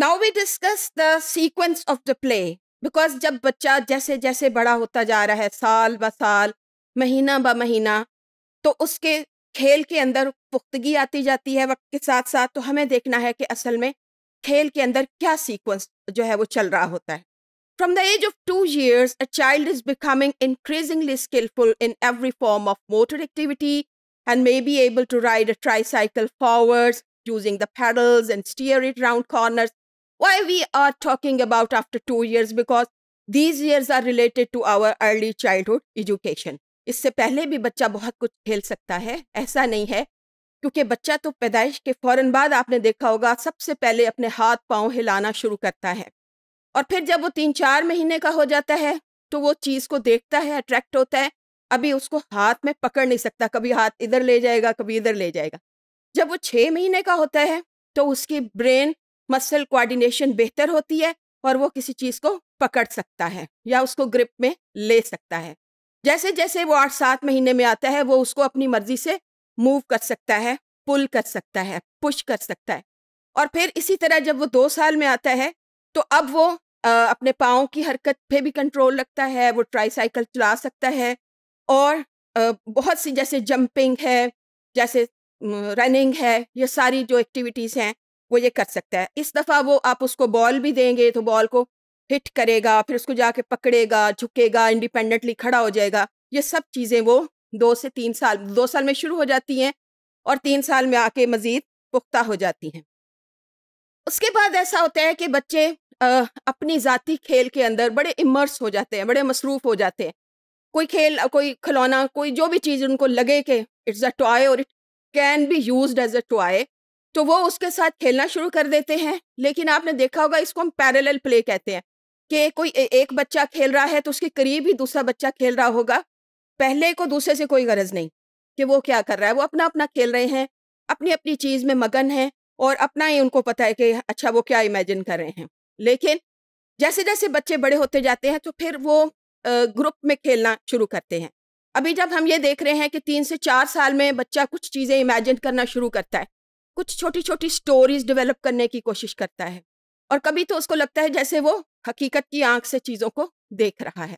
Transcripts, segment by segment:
now we discuss the sequence of the play because जब बच्चा जैसे जैसे बड़ा होता जा रहा है साल ब साल महीना ब महीना तो उसके खेल के अंदर पुख्तगी आती जाती है वक्त के साथ साथ तो हमें देखना है कि असल में खेल के अंदर क्या सीक्वेंस जो है वो चल रहा होता है from the age of two years a child is becoming increasingly skilful in every form of motor activity and may be able to ride a tricycle forward using the pedals and steer it round corner why we are talking about after two years because these years are related to our early childhood education इससे पहले भी बच्चा बहुत कुछ खेल सकता है ऐसा नहीं है क्योंकि बच्चा तो पैदाइश के फौरन बाद आपने देखा होगा सबसे पहले अपने हाथ पांव हिलाना शुरू करता है और फिर जब वो तीन चार महीने का हो जाता है तो वो चीज़ को देखता है अट्रैक्ट होता है अभी उसको हाथ में पकड़ नहीं सकता कभी हाथ इधर ले जाएगा कभी इधर ले जाएगा जब वो छः महीने का होता है तो उसकी ब्रेन मसल कोऑर्डिनेशन बेहतर होती है और वो किसी चीज़ को पकड़ सकता है या उसको ग्रिप में ले सकता है जैसे जैसे वो आठ सात महीने में आता है वो उसको अपनी मर्जी से मूव कर सकता है पुल कर सकता है पुश कर सकता है और फिर इसी तरह जब वो दो साल में आता है तो अब वो आ, अपने पाओ की हरकत पे भी कंट्रोल रखता है वो ट्राईसाइकिल चला सकता है और आ, बहुत सी जैसे जंपिंग है जैसे रनिंग है ये सारी जो एक्टिविटीज़ हैं वो ये कर सकता है इस दफ़ा वो आप उसको बॉल भी देंगे तो बॉल को हिट करेगा फिर उसको जाके पकड़ेगा झुकेगा इंडिपेंडेंटली खड़ा हो जाएगा ये सब चीज़ें वो दो से तीन साल दो साल में शुरू हो जाती हैं और तीन साल में आके मज़ीद पुख्ता हो जाती हैं उसके बाद ऐसा होता है कि बच्चे आ, अपनी ज़ाती खेल के अंदर बड़े इमर्स हो जाते हैं बड़े मसरूफ़ हो जाते हैं कोई खेल कोई खिलौना कोई जो भी चीज़ उनको लगे कि इट्स अ टॉय और it can be use as a toy तो वो उसके साथ खेलना शुरू कर देते हैं लेकिन आपने देखा होगा इसको हम पैरेलल प्ले कहते हैं कि कोई एक बच्चा खेल रहा है तो उसके करीब ही दूसरा बच्चा खेल रहा होगा पहले को दूसरे से कोई गरज नहीं कि वो क्या कर रहा है वो अपना अपना खेल रहे हैं अपनी अपनी चीज़ में मगन है और अपना ही उनको पता है कि अच्छा वो क्या इमेजिन कर रहे हैं लेकिन जैसे जैसे बच्चे बड़े होते जाते हैं तो फिर वो ग्रुप में खेलना शुरू करते हैं अभी जब हम ये देख रहे हैं कि तीन से चार साल में बच्चा कुछ चीज़ें इमेजिन करना शुरू करता है कुछ छोटी छोटी स्टोरीज डेवलप करने की कोशिश करता है और कभी तो उसको लगता है जैसे वो हकीकत की आंख से चीज़ों को देख रहा है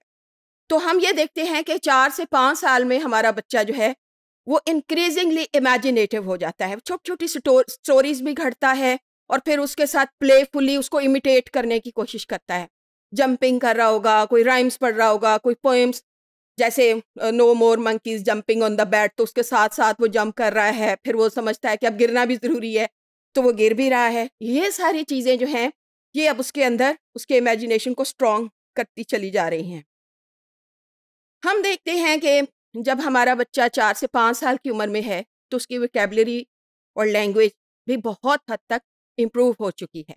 तो हम ये देखते हैं कि चार से पाँच साल में हमारा बच्चा जो है वो इंक्रीजिंगली इमेजिनेटिव हो जाता है छोटी छोटी स्टोरीज भी घटता है और फिर उसके साथ प्लेफुली उसको इमिटेट करने की कोशिश करता है जंपिंग कर रहा होगा कोई राइम्स पढ़ रहा होगा कोई पोइम्स जैसे no more monkeys jumping on the bed तो उसके साथ साथ वो जंप कर रहा है फिर वो समझता है कि अब गिरना भी ज़रूरी है तो वो गिर भी रहा है ये सारी चीज़ें जो हैं ये अब उसके अंदर उसके इमेजिनेशन को स्ट्रॉन्ग करती चली जा रही हैं हम देखते हैं कि जब हमारा बच्चा चार से पाँच साल की उम्र में है तो उसकी वैकेबलरी और लैंग्वेज भी बहुत हद तक इम्प्रूव हो चुकी है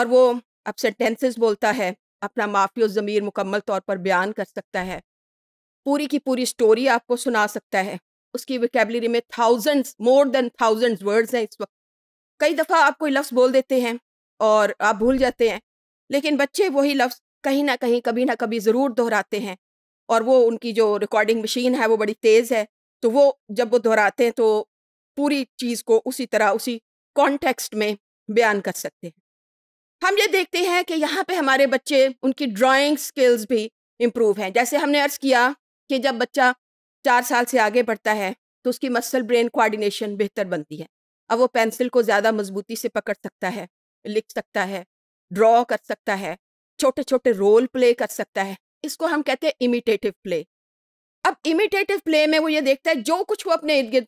और वो अब सेंटेंसेस बोलता है अपना माफी और ज़मीर मुकम्मल तौर पर बयान कर सकता है पूरी की पूरी स्टोरी आपको सुना सकता है उसकी विकेबलरी में thousands more than thousands words हैं इस वक्त कई दफ़ा आप कोई लफ्ज़ बोल देते हैं और आप भूल जाते हैं लेकिन बच्चे वही लफ्ज़ कहीं ना कहीं कभी ना कभी ज़रूर दोहराते हैं और वो उनकी जो रिकॉर्डिंग मशीन है वो बड़ी तेज़ है तो वो जब वो दोहराते हैं तो पूरी चीज़ को उसी तरह उसी कॉन्टेक्स्ट में बयान कर सकते हैं हम ये देखते हैं कि यहाँ पे हमारे बच्चे उनकी ड्राइंग स्किल्स भी इम्प्रूव हैं जैसे हमने अर्ज़ किया कि जब बच्चा चार साल से आगे बढ़ता है तो उसकी मसल ब्रेन कोऑर्डिनेशन बेहतर बनती है अब वो पेंसिल को ज़्यादा मजबूती से पकड़ सकता है लिख सकता है ड्रॉ कर सकता है छोटे छोटे रोल प्ले कर सकता है इसको हम कहते हैं इमिटेटिव प्ले अब इमिटेटिव प्ले में वो ये देखता है जो कुछ वो अपने इर्द गिर्द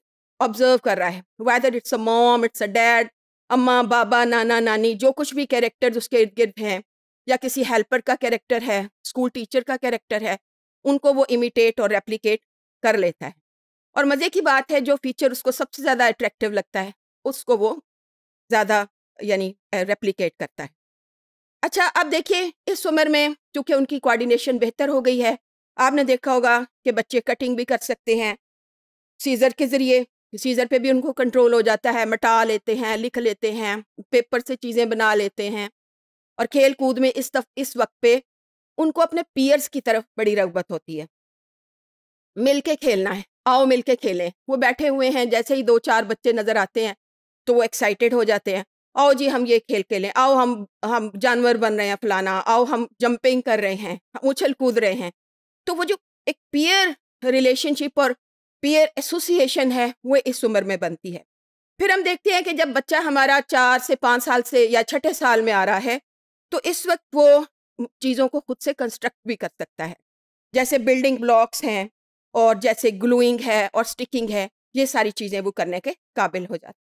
ऑब्जर्व कर रहा है whether it's a mom it's a dad अम्मा बाबा नाना नानी जो कुछ भी कैरेक्टर्स उसके इर्द गिर्द हैं या किसी हेल्पर का कैरेक्टर है स्कूल टीचर का कैरेक्टर है उनको वो इमिटेट और रेप्लीकेट कर लेता है और मज़े की बात है जो फीचर उसको सबसे ज़्यादा अट्रैक्टिव लगता है उसको वो ज़्यादा यानी रेप्लीकेट करता है अच्छा अब देखिए इस उम्र में चूँकि उनकी कोऑर्डिनेशन बेहतर हो गई है आपने देखा होगा कि बच्चे कटिंग भी कर सकते हैं सीज़र के ज़रिए सीज़र पे भी उनको कंट्रोल हो जाता है मटा लेते हैं लिख लेते हैं पेपर से चीज़ें बना लेते हैं और खेल कूद में इस तफ इस वक्त पे उनको अपने पीयर्स की तरफ बड़ी रगबत होती है मिलके खेलना है आओ मिलके खेलें वो बैठे हुए हैं जैसे ही दो चार बच्चे नज़र आते हैं तो वो एक्साइटेड हो जाते हैं आओ जी हम ये खेल खेलें आओ हम हम जानवर बन रहे हैं फलाना आओ हम जंपिंग कर रहे हैं उछल कूद रहे हैं तो वो जो एक पीयर रिलेशनशिप और पीयर एसोसिएशन है वो इस उम्र में बनती है फिर हम देखते हैं कि जब बच्चा हमारा चार से पाँच साल से या छठे साल में आ रहा है तो इस वक्त वो चीज़ों को खुद से कंस्ट्रक्ट भी कर सकता है जैसे बिल्डिंग ब्लॉक्स हैं और जैसे ग्लूइंग है और स्टिकिंग है ये सारी चीज़ें वो करने के काबिल हो जाती